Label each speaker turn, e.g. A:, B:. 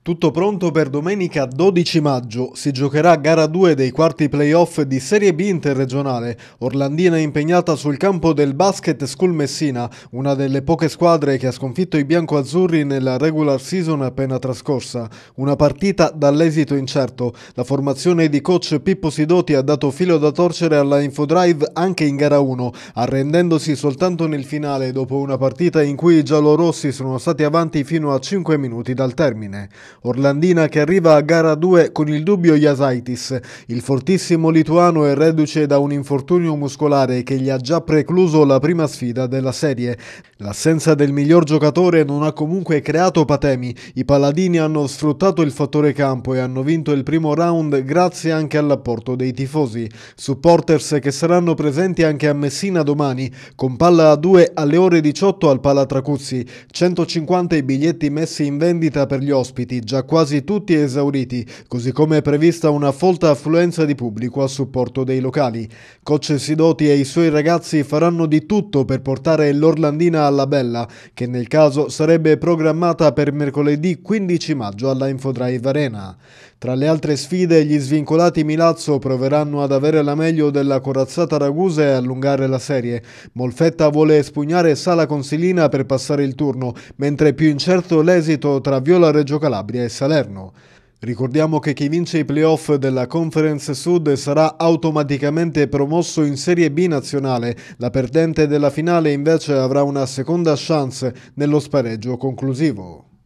A: Tutto pronto per domenica 12 maggio. Si giocherà gara 2 dei quarti playoff di Serie B interregionale. Orlandina è impegnata sul campo del Basket School Messina, una delle poche squadre che ha sconfitto i biancoazzurri nella regular season appena trascorsa. Una partita dall'esito incerto. La formazione di coach Pippo Sidoti ha dato filo da torcere alla Infodrive anche in gara 1, arrendendosi soltanto nel finale dopo una partita in cui i giallorossi sono stati avanti fino a 5 minuti dal termine. Orlandina che arriva a gara 2 con il dubbio Jasaitis. Il fortissimo lituano è reduce da un infortunio muscolare che gli ha già precluso la prima sfida della serie. L'assenza del miglior giocatore non ha comunque creato patemi. I paladini hanno sfruttato il fattore campo e hanno vinto il primo round grazie anche all'apporto dei tifosi. Supporters che saranno presenti anche a Messina domani, con palla a 2 alle ore 18 al Palatracuzzi. 150 i biglietti messi in vendita per gli ospiti già quasi tutti esauriti, così come è prevista una folta affluenza di pubblico a supporto dei locali. Coach Sidoti e i suoi ragazzi faranno di tutto per portare l'Orlandina alla Bella, che nel caso sarebbe programmata per mercoledì 15 maggio alla Infodrive Arena. Tra le altre sfide, gli svincolati Milazzo proveranno ad avere la meglio della corazzata Ragusa e allungare la serie. Molfetta vuole espugnare Sala Consilina per passare il turno, mentre è più incerto l'esito tra Viola Reggio Calabria Calabria e Salerno. Ricordiamo che chi vince i playoff della Conference Sud sarà automaticamente promosso in Serie B nazionale, la perdente della finale invece avrà una seconda chance nello spareggio conclusivo.